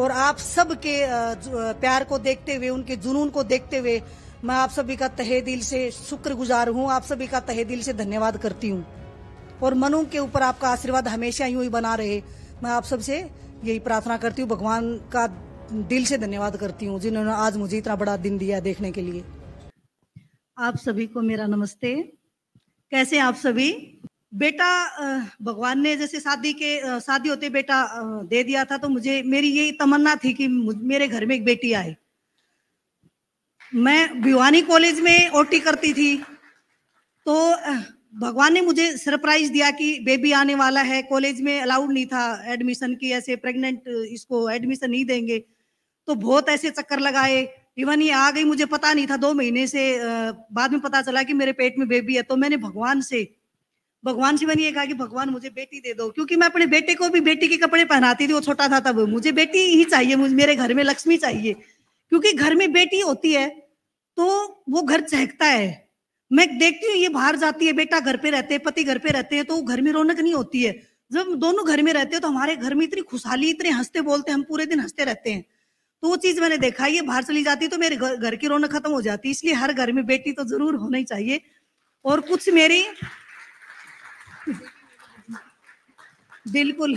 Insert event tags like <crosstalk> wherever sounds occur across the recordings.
और आप सब के प्यार को देखते हुए उनके जुनून को देखते हुए मैं आप सभी का तहे दिल से शुक्रगुजार हूँ आप सभी का तहे दिल से धन्यवाद करती हूँ और मनु के ऊपर आपका आशीर्वाद हमेशा यूं ही बना रहे मैं आप सबसे यही प्रार्थना करती हूँ भगवान का दिल से धन्यवाद करती हूँ जिन्होंने आज मुझे इतना बड़ा दिन दिया देखने के लिए आप सभी को मेरा नमस्ते कैसे आप सभी बेटा भगवान ने जैसे शादी के शादी होते बेटा दे दिया था तो मुझे मेरी यही तमन्ना थी कि मेरे घर में एक बेटी आए मैं भिवानी कॉलेज में ओटी करती थी तो भगवान ने मुझे सरप्राइज दिया कि बेबी आने वाला है कॉलेज में अलाउड नहीं था एडमिशन की ऐसे प्रेग्नेंट इसको एडमिशन नहीं देंगे तो बहुत ऐसे चक्कर लगाए इवन ये आ गई मुझे पता नहीं था दो महीने से बाद में पता चला कि मेरे पेट में बेबी है तो मैंने भगवान से भगवान शिव ने यह कहा कि भगवान मुझे बेटी दे दो क्योंकि मैं अपने बेटे को भी बेटी के कपड़े पहनाती थी वो छोटा था तब मुझे बेटी ही चाहिए मुझे मेरे घर में लक्ष्मी चाहिए क्योंकि घर में बेटी होती है तो वो घर चहकता है मैं देखती हूँ ये बाहर जाती है बेटा घर पे रहते हैं पति घर पे रहते हैं तो घर में रौनक नहीं होती है जब दोनों घर में रहते हैं तो हमारे घर में इतनी खुशहाली इतने हंसते बोलते हम पूरे दिन हंसते रहते हैं तो वो चीज मैंने देखा ये बाहर चली जाती है तो मेरे घर की रौनक खत्म हो जाती है इसलिए हर घर में बेटी तो जरूर होनी चाहिए और कुछ मेरी बिल्कुल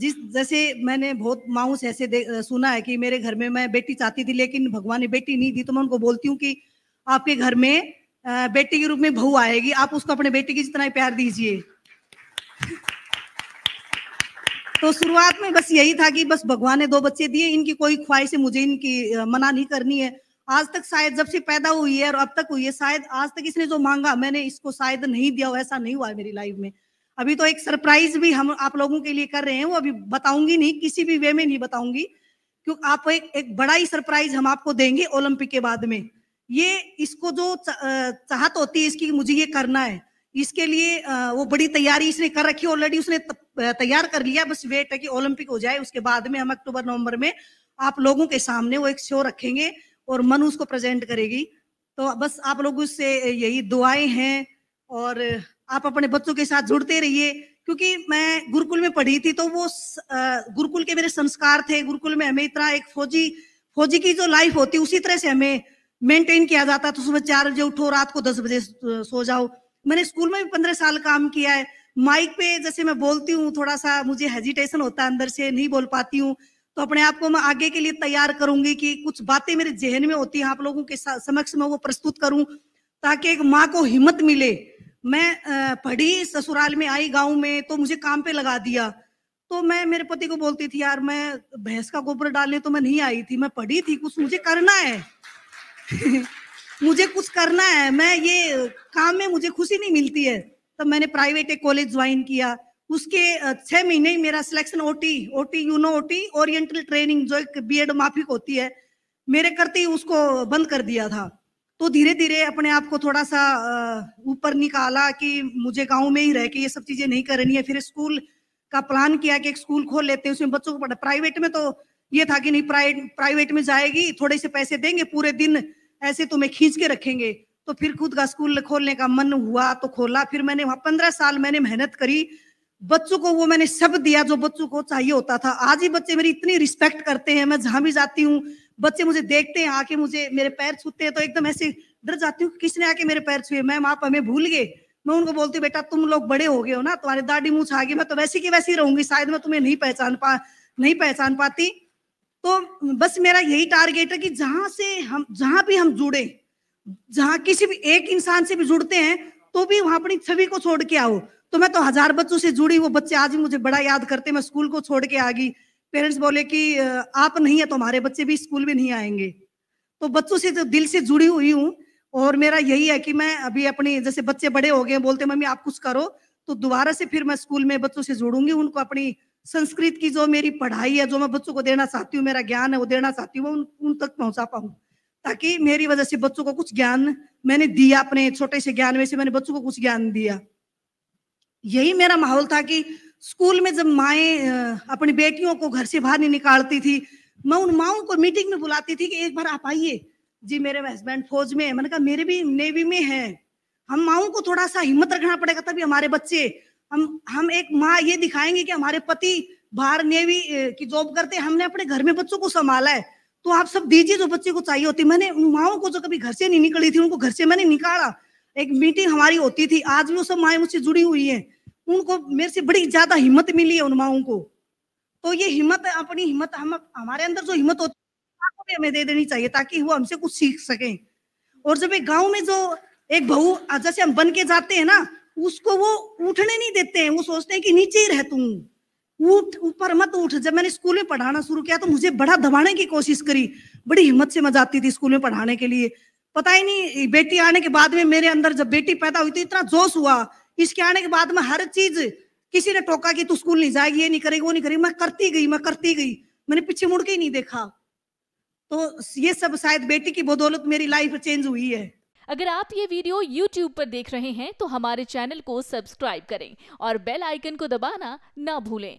जिस जैसे मैंने बहुत माओ से ऐसे सुना है कि मेरे घर में मैं बेटी चाहती थी लेकिन भगवान ने बेटी नहीं दी तो मैं उनको बोलती हूँ कि आपके घर में बेटी के रूप में बहू आएगी आप उसको अपने बेटी की जितना ही प्यार दीजिए तो शुरुआत में बस यही था कि बस भगवान ने दो बच्चे दिए इनकी कोई ख्वाहिश मुझे इनकी मना नहीं करनी है आज तक शायद जब से पैदा हुई है और अब तक हुई है शायद आज तक इसने जो मांगा मैंने इसको शायद नहीं दिया ऐसा नहीं हुआ है मेरी लाइफ में अभी तो एक सरप्राइज भी हम आप लोगों के लिए कर रहे हैं वो अभी बताऊंगी नहीं किसी भी वे में नहीं बताऊंगी क्योंकि आप एक, एक बड़ा ही सरप्राइज हम आपको देंगे ओलंपिक के बाद में ये इसको जो चाहत होती है इसकी मुझे ये करना है इसके लिए वो बड़ी तैयारी इसने कर रखी ऑलरेडी उसने तैयार कर लिया बस वेट है कि ओलंपिक हो जाए उसके बाद में हम अक्टूबर नवंबर में आप लोगों के सामने वो एक शो रखेंगे और मनु उसको प्रेजेंट करेगी तो बस आप लोगों से यही दुआएं हैं और आप अपने बच्चों के साथ जुड़ते रहिए क्योंकि मैं गुरुकुल में पढ़ी थी तो वो गुरुकुल के मेरे संस्कार थे गुरुकुल में हमें इतना एक फौजी फौजी की जो लाइफ होती उसी तरह से हमें मेंटेन किया जाता तो सुबह चार बजे उठो रात को दस बजे सो जाओ मैंने स्कूल में भी पंद्रह साल काम किया है माइक पे जैसे मैं बोलती हूँ थोड़ा सा मुझे हेजिटेशन होता है अंदर से नहीं बोल पाती हूँ तो अपने आप को मैं आगे के लिए तैयार करूंगी कि कुछ बातें मेरे जहन में होती हैं आप लोगों के समक्ष मैं वो प्रस्तुत करूं ताकि एक माँ को हिम्मत मिले मैं पढ़ी ससुराल में आई गांव में तो मुझे काम पे लगा दिया तो मैं मेरे पति को बोलती थी यार मैं भैंस का गोबर डालने तो मैं नहीं आई थी मैं पढ़ी थी कुछ मुझे करना है <laughs> मुझे कुछ करना है मैं ये काम में मुझे खुशी नहीं मिलती है तब तो मैंने प्राइवेट एक कॉलेज ज्वाइन किया उसके छह महीने ही मेरा selection OT OT you know OT oriental training जो एक बीएड माफिक होती है मेरे करते ही उसको बंद कर दिया था तो धीरे धीरे अपने आप को थोड़ा सा ऊपर निकाला कि मुझे गांव में ही रह के ये सब चीजें नहीं करनी है फिर स्कूल का प्लान किया कि एक स्कूल खोल लेते हैं उसमें बच्चों को पढ़ा प्राइवेट में तो ये था कि नहीं प्राइवेट में जाएगी थोड़े से पैसे देंगे पूरे दिन ऐसे तुम्हें तो खींच के रखेंगे तो फिर खुद का स्कूल खोलने का मन हुआ तो खोला फिर मैंने वहां पंद्रह साल मैंने मेहनत करी बच्चों को वो मैंने सब दिया जो बच्चों को चाहिए होता था आज ही बच्चे मेरी इतनी रिस्पेक्ट करते हैं मैं जहां भी जाती हूँ बच्चे मुझे देखते हैं आके मुझे मेरे पैर छूते हैं तो एकदम ऐसे डर जाती हूँ किसने आके मेरे पैर छुए मैम आप हमें भूल गए मैं उनको बोलती हूँ बेटा तुम लोग बड़े हो गए हो ना तुम्हारे दाढ़ी मुँह छा गई मैं तो वैसी की वैसी रहूंगी शायद मैं तुम्हें नहीं पहचान पा नहीं पहचान पाती तो बस मेरा यही टारगेट है कि जहां से हम जहां भी हम जुड़े जहां किसी भी एक इंसान से भी जुड़ते हैं तो भी वहां अपनी छवि को छोड़ के आओ तो मैं तो हजार बच्चों से जुड़ी वो बच्चे आज मुझे बड़ा याद करते मैं स्कूल को छोड़ के आ गई पेरेंट्स बोले कि आप नहीं है तो हमारे बच्चे भी स्कूल में नहीं आएंगे तो बच्चों से जो तो दिल से जुड़ी हुई हूँ और मेरा यही है कि मैं अभी अपनी जैसे बच्चे बड़े हो गए बोलते मम्मी आप कुछ करो तो दोबारा से फिर मैं स्कूल में बच्चों से जुड़ूंगी उनको अपनी संस्कृत की जो मेरी पढ़ाई है जो मैं बच्चों को देना चाहती हूँ मेरा ज्ञान है वो देना चाहती हूँ उन, उन तक पहुंचा पाऊँ ताकि मेरी वजह से बच्चों को कुछ ज्ञान मैंने दिया अपने छोटे से ज्ञान में से मैंने बच्चों को कुछ ज्ञान दिया यही मेरा माहौल था कि स्कूल में जब माए अपनी बेटियों को घर से बाहर नहीं निकालती थी मैं उन माओ को मीटिंग में बुलाती थी कि एक बार आप आइए जी मेरे हस्बैंड फौज में है मैंने कहा मेरे भी नेवी में है हम माओ को थोड़ा सा हिम्मत रखना पड़ेगा तभी हमारे बच्चे हम हम एक माँ ये दिखाएंगे कि हमारे पति बाहर नेवी की जॉब करते हमने अपने घर में बच्चों को संभाला है तो आप सब दीजिए जो बच्चे को चाहिए होती मैंने माओ को जो कभी घर से नहीं निकली थी उनको घर से मैंने निकाला एक मीटिंग हमारी होती थी आज भी वो सब माए मुझसे जुड़ी हुई है उनको मेरे से बड़ी ज्यादा हिम्मत मिली है उन माओ को तो ये हिम्मत अपनी हिम्मत हम हमारे अंदर जो हिम्मत होती है हमें दे देनी चाहिए ताकि वो हमसे कुछ सीख सके और जब एक गाँव में जो एक बहू जैसे हम बन के जाते हैं ना उसको वो उठने नहीं देते हैं वो सोचते हैं कि नीचे ही रह तू ऊट ऊपर मत उठ जब मैंने स्कूल में पढ़ाना शुरू किया तो मुझे बड़ा दबाने की कोशिश करी बड़ी हिम्मत से मजा आती थी स्कूल में पढ़ाने के लिए पता ही नहीं बेटी आने के बाद में मेरे अंदर जब बेटी पैदा हुई तो इतना जोश हुआ इसके आने के बाद में हर चीज किसी ने टोका कि तू स्कूल नहीं जाएगी ये नहीं करेगी वो नहीं करेगी मैं करती गई मैं करती गई मैंने पीछे मुड़ के ही नहीं देखा तो ये सब शायद बेटी की बदौलत मेरी लाइफ चेंज हुई है अगर आप ये वीडियो YouTube पर देख रहे हैं तो हमारे चैनल को सब्सक्राइब करें और बेल आइकन को दबाना ना भूलें